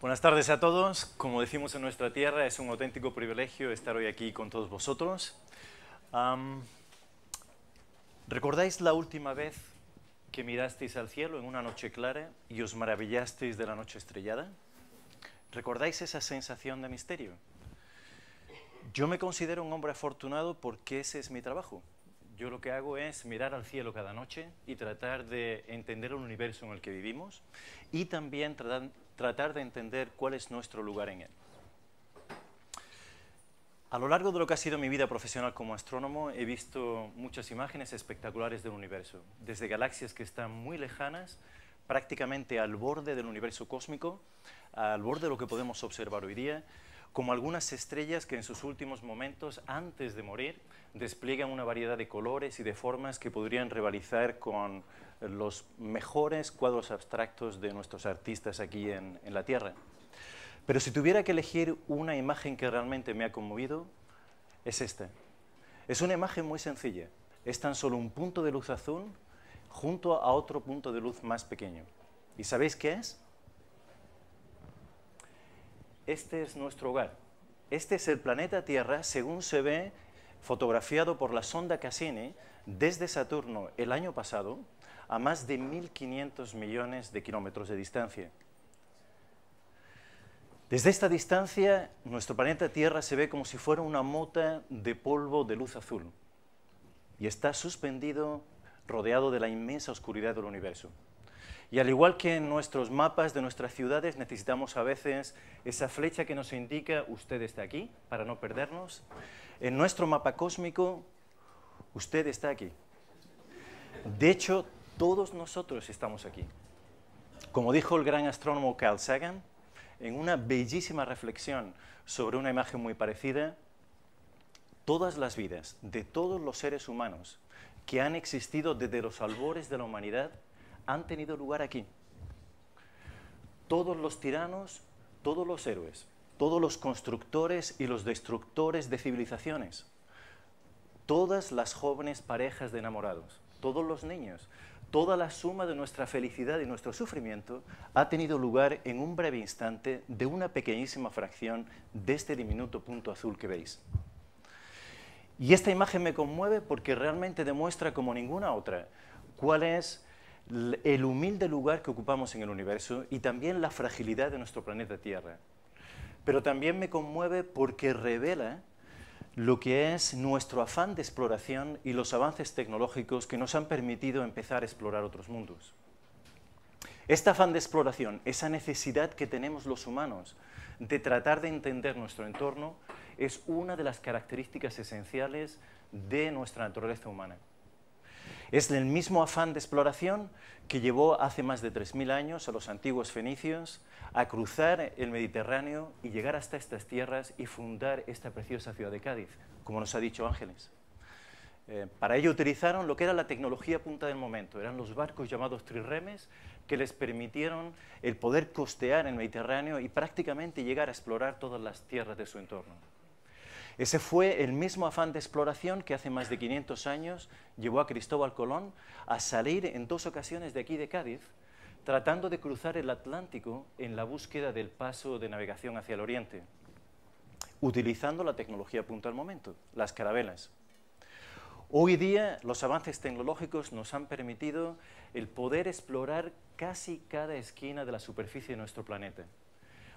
Buenas tardes a todos. Como decimos en nuestra tierra, es un auténtico privilegio estar hoy aquí con todos vosotros. ¿Recordáis la última vez que mirasteis al cielo en una noche clara y os maravillasteis de la noche estrellada? ¿Recordáis esa sensación de misterio? Yo me considero un hombre afortunado porque ese es mi trabajo. Yo lo que hago es mirar al cielo cada noche y tratar de entender el universo en el que vivimos y también tratar, tratar de entender cuál es nuestro lugar en él. A lo largo de lo que ha sido mi vida profesional como astrónomo, he visto muchas imágenes espectaculares del universo, desde galaxias que están muy lejanas, prácticamente al borde del universo cósmico, al borde de lo que podemos observar hoy día, como algunas estrellas que en sus últimos momentos, antes de morir, despliegan una variedad de colores y de formas que podrían rivalizar con los mejores cuadros abstractos de nuestros artistas aquí en, la Tierra. Pero si tuviera que elegir una imagen que realmente me ha conmovido, es esta. Es una imagen muy sencilla. Es tan solo un punto de luz azul junto a otro punto de luz más pequeño. ¿Y sabéis qué es? este es nuestro hogar. Este es el planeta Tierra según se ve fotografiado por la sonda Cassini desde Saturno el año pasado a más de 1.500 millones de kilómetros de distancia. Desde esta distancia, nuestro planeta Tierra se ve como si fuera una mota de polvo de luz azul y está suspendido rodeado de la inmensa oscuridad del universo. Y al igual que en nuestros mapas de nuestras ciudades, necesitamos a veces esa flecha que nos indica usted está aquí, para no perdernos. En nuestro mapa cósmico, usted está aquí. De hecho, todos nosotros estamos aquí. Como dijo el gran astrónomo Carl Sagan, en una bellísima reflexión sobre una imagen muy parecida, todas las vidas de todos los seres humanos que han existido desde los albores de la humanidad han tenido lugar aquí. Todos los tiranos, todos los héroes, todos los constructores y los destructores de civilizaciones, todas las jóvenes parejas de enamorados, todos los niños, toda la suma de nuestra felicidad y nuestro sufrimiento ha tenido lugar en un breve instante de una pequeñísima fracción de este diminuto punto azul que veis. Y esta imagen me conmueve porque realmente demuestra como ninguna otra cuál es el humilde lugar que ocupamos en el universo y también la fragilidad de nuestro planeta Tierra. Pero también me conmueve porque revela lo que es nuestro afán de exploración y los avances tecnológicos que nos han permitido empezar a explorar otros mundos. Este afán de exploración, esa necesidad que tenemos los humanos de tratar de entender nuestro entorno, es una de las características esenciales de nuestra naturaleza humana. Es el mismo afán de exploración que llevó hace más de 3.000 años a los antiguos fenicios a cruzar el Mediterráneo y llegar hasta estas tierras y fundar esta preciosa ciudad de Cádiz, como nos ha dicho Ángeles. Eh, para ello utilizaron lo que era la tecnología punta del momento, eran los barcos llamados trirremes que les permitieron el poder costear el Mediterráneo y prácticamente llegar a explorar todas las tierras de su entorno. Ese fue el mismo afán de exploración que hace más de 500 años llevó a Cristóbal Colón a salir en dos ocasiones de aquí de Cádiz, tratando de cruzar el Atlántico en la búsqueda del paso de navegación hacia el oriente, utilizando la tecnología punta al momento, las carabelas. Hoy día los avances tecnológicos nos han permitido el poder explorar casi cada esquina de la superficie de nuestro planeta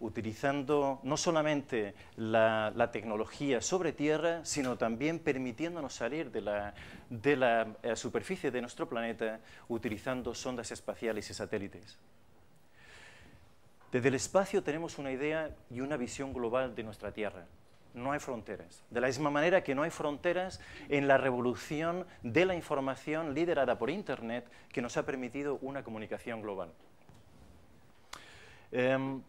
utilizando no solamente la, tecnología sobre tierra, sino también permitiéndonos salir de la, de la eh, superficie de nuestro planeta utilizando sondas espaciales y satélites. Desde el espacio tenemos una idea y una visión global de nuestra Tierra. No hay fronteras. De la misma manera que no hay fronteras en la revolución de la información liderada por Internet que nos ha permitido una comunicación global. Em,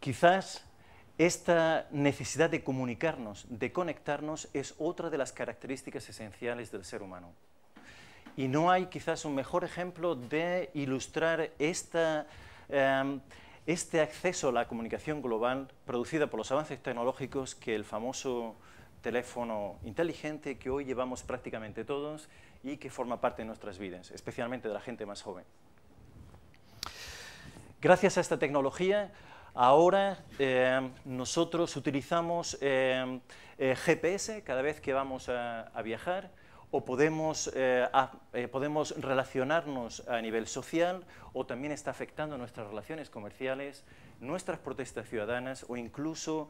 Quizás esta necesidad de comunicarnos, de conectarnos, es otra de las características esenciales del ser humano. Y no hay quizás un mejor ejemplo de ilustrar em, este acceso a la comunicación global producida por los avances tecnológicos que el famoso teléfono inteligente que hoy llevamos prácticamente todos y que forma parte de nuestras vidas, especialmente de la gente más joven. Gracias a esta tecnología, Ahora em, nosotros utilizamos em, eh, GPS cada vez que vamos a, viajar o podemos, eh, eh, podemos relacionarnos a nivel social o también está afectando nuestras relaciones comerciales, nuestras protestas ciudadanas o incluso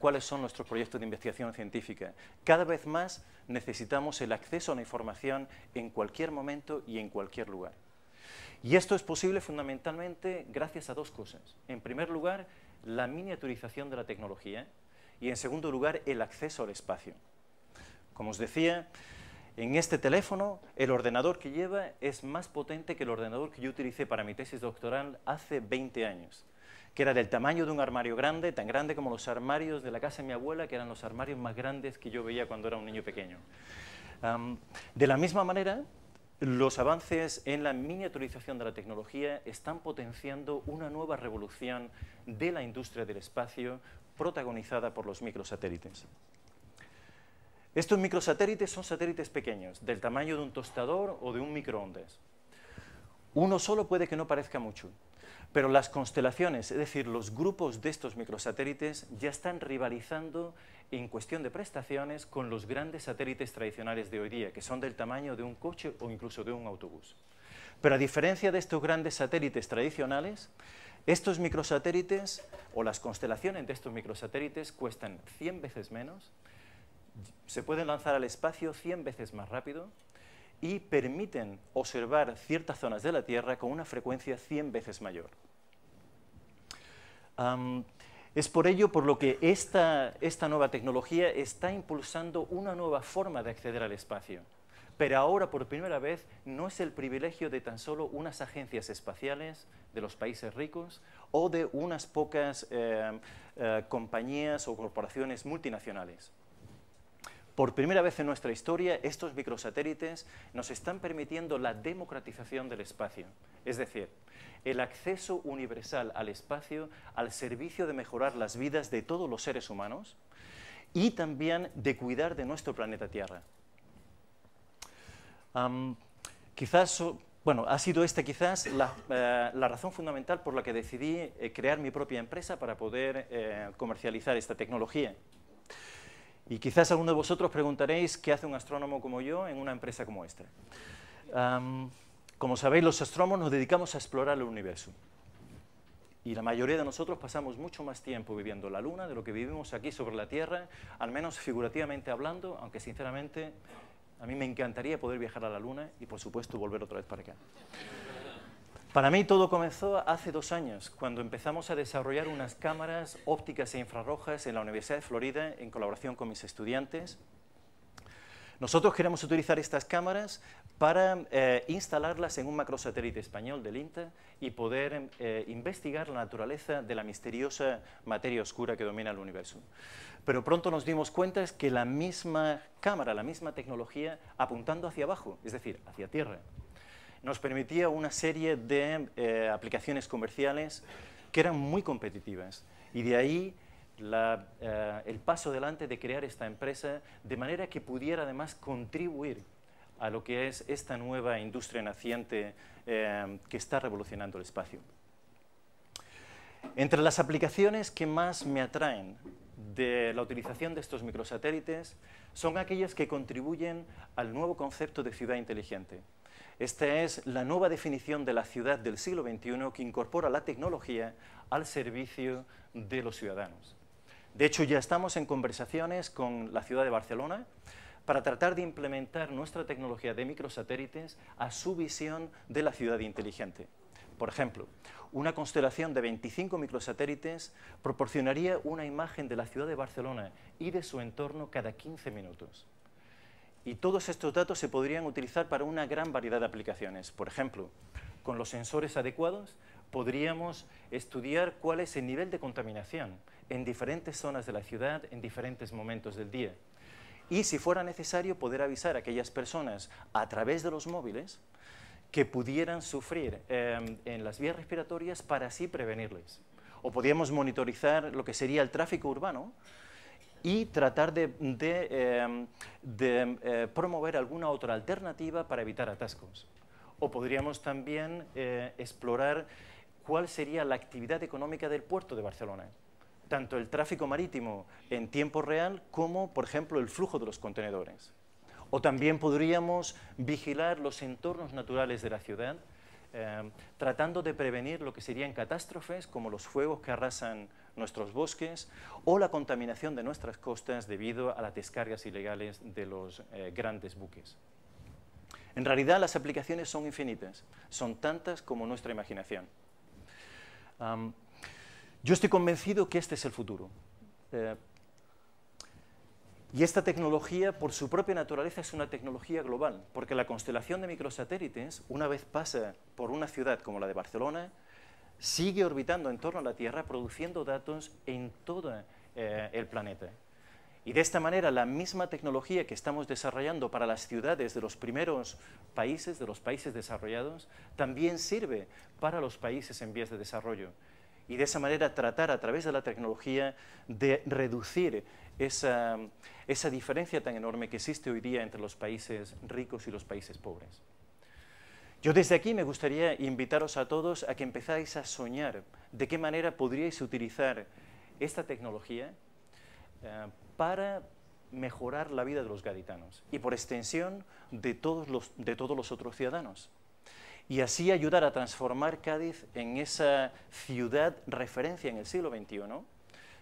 cuáles son nuestros proyectos de investigación científica. Cada vez más necesitamos el acceso a la información en cualquier momento y en cualquier lugar. Y esto es posible fundamentalmente gracias a dos cosas. En primer lugar, la miniaturización de la tecnología y en segundo lugar, el acceso al espacio. Como os decía, en este teléfono el ordenador que lleva es más potente que el ordenador que yo utilicé para mi tesis doctoral hace 20 años, que era del tamaño de un armario grande, tan grande como los armarios de la casa de mi abuela, que eran los armarios más grandes que yo veía cuando era un niño pequeño. de la misma manera, los avances en la miniaturización de la tecnología están potenciando una nueva revolución de la industria del espacio protagonizada por los microsatélites. Estos microsatélites son satélites pequeños, del tamaño de un tostador o de un microondas. Uno solo puede que no parezca mucho, pero las constelaciones, es decir, los grupos de estos microsatélites, ya están rivalizando en cuestión de prestaciones con los grandes satélites tradicionales de hoy día, que son del tamaño de un coche o incluso de un autobús. Pero a diferencia de estos grandes satélites tradicionales, estos microsatélites o las constelaciones de estos microsatélites cuestan 100 veces menos, se pueden lanzar al espacio 100 veces más rápido y permiten observar ciertas zonas de la Tierra con una frecuencia 100 veces mayor. Es por ello por lo que esta, nueva tecnología está impulsando una nueva forma de acceder al espacio. Pero ahora, por primera vez, no es el privilegio de tan solo unas agencias espaciales de los países ricos o de unas pocas eh, eh, compañías o corporaciones multinacionales. Por primera vez en nuestra historia, estos microsatélites nos están permitiendo la democratización del espacio, es decir, el acceso universal al espacio al servicio de mejorar las vidas de todos los seres humanos y también de cuidar de nuestro planeta Tierra. quizás, bueno, ha sido esta quizás eh, la, razón fundamental por la que decidí eh, crear mi propia empresa para poder eh, comercializar esta tecnología. Y quizás alguno de vosotros preguntaréis qué hace un astrónomo como yo en una empresa como esta. como sabéis, los astrónomos nos dedicamos a explorar el universo. Y la mayoría de nosotros pasamos mucho más tiempo viviendo la Luna de lo que vivimos aquí sobre la Tierra, al menos figurativamente hablando, aunque sinceramente a mí me encantaría poder viajar a la Luna y por supuesto volver otra vez para acá. Para mí todo comenzó hace dos años, cuando empezamos a desarrollar unas cámaras ópticas e infrarrojas en la Universidad de Florida en colaboración con mis estudiantes. Nosotros queremos utilizar estas cámaras para eh, instalarlas en un macrosatélite español del INTA y poder eh, investigar la naturaleza de la misteriosa materia oscura que domina el universo. Pero pronto nos dimos cuenta que la misma cámara, la misma tecnología apuntando hacia abajo, es decir, hacia Tierra, nos permitía una serie de eh, aplicaciones comerciales que eran muy competitivas. Y de ahí eh, el paso adelante de crear esta empresa de manera que pudiera además contribuir a lo que es esta nueva industria naciente eh, que está revolucionando el espacio. Entre las aplicaciones que más me atraen de la utilización de estos microsatélites son aquellas que contribuyen al nuevo concepto de ciudad inteligente. Esta es la nueva definición de la ciudad del siglo XXI que incorpora la tecnología al servicio de los ciudadanos. De hecho, ya estamos en conversaciones con la ciudad de Barcelona para tratar de implementar nuestra tecnología de microsatélites a su visión de la ciudad inteligente. Por ejemplo, una constelación de 25 microsatélites proporcionaría una imagen de la ciudad de Barcelona y de su entorno cada 15 minutos. Y todos estos datos se podrían utilizar para una gran variedad de aplicaciones. Por ejemplo, con los sensores adecuados podríamos estudiar cuál es el nivel de contaminación en diferentes zonas de la ciudad, en diferentes momentos del día. Y si fuera necesario, poder avisar a aquellas personas a través de los móviles que pudieran sufrir em, en las vías respiratorias para así prevenirles. O podríamos monitorizar lo que sería el tráfico urbano y tratar de, em, eh, promover alguna otra alternativa para evitar atascos. O podríamos también eh, explorar cuál sería la actividad económica del puerto de Barcelona, tanto el tráfico marítimo en tiempo real como, por ejemplo, el flujo de los contenedores. O también podríamos vigilar los entornos naturales de la ciudad, em, tratando de prevenir lo que serían catástrofes como los fuegos que arrasan nuestros bosques o la contaminación de nuestras costas debido a las descargas ilegales de los eh, grandes buques. En realidad las aplicaciones son infinitas, son tantas como nuestra imaginación. yo estoy convencido que este es el futuro. Eh, y esta tecnología, por su propia naturaleza, es una tecnología global, porque la constelación de microsatélites, una vez pasa por una ciudad como la de Barcelona, sigue orbitando en torno a la Tierra produciendo datos en todo eh, el planeta. Y de esta manera, la misma tecnología que estamos desarrollando para las ciudades de los primeros países, de los países desarrollados, también sirve para los países en vías de desarrollo. Y de esa manera tratar a través de la tecnología de reducir esa diferencia tan enorme que existe hoy día entre los países ricos y los países pobres. Yo desde aquí me gustaría invitaros a todos a que empezáis a soñar de qué manera podríais utilizar esta tecnología eh, para mejorar la vida de los gaditanos y por extensión de todos los otros ciudadanos. Y así ayudar a transformar Cádiz en esa ciudad referencia en el siglo XXI,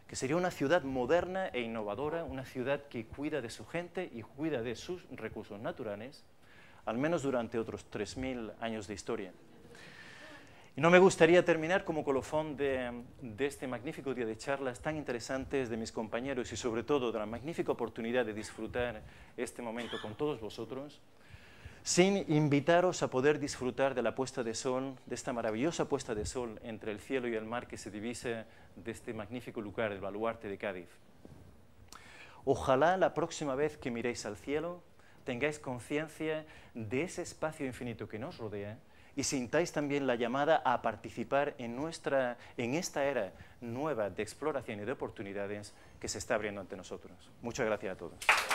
que sería una ciudad moderna e innovadora, una ciudad que cuida de su gente y cuida de sus recursos naturales, al menos durante otros 3.000 años de historia. Y no me gustaría terminar como colofón de, este magnífico día de charlas tan interesantes de mis compañeros y sobre todo de la magnífica oportunidad de disfrutar este momento con todos vosotros, sin invitaros a poder disfrutar de la puesta de sol, de esta maravillosa puesta de sol entre el cielo y el mar que se divisa de este magnífico lugar, el baluarte de Cádiz. Ojalá la próxima vez que miréis al cielo tengáis conciencia de ese espacio infinito que nos rodea y sintáis también la llamada a participar en, en esta era nueva de exploración y de oportunidades que se está abriendo ante nosotros. Muchas gracias a todos.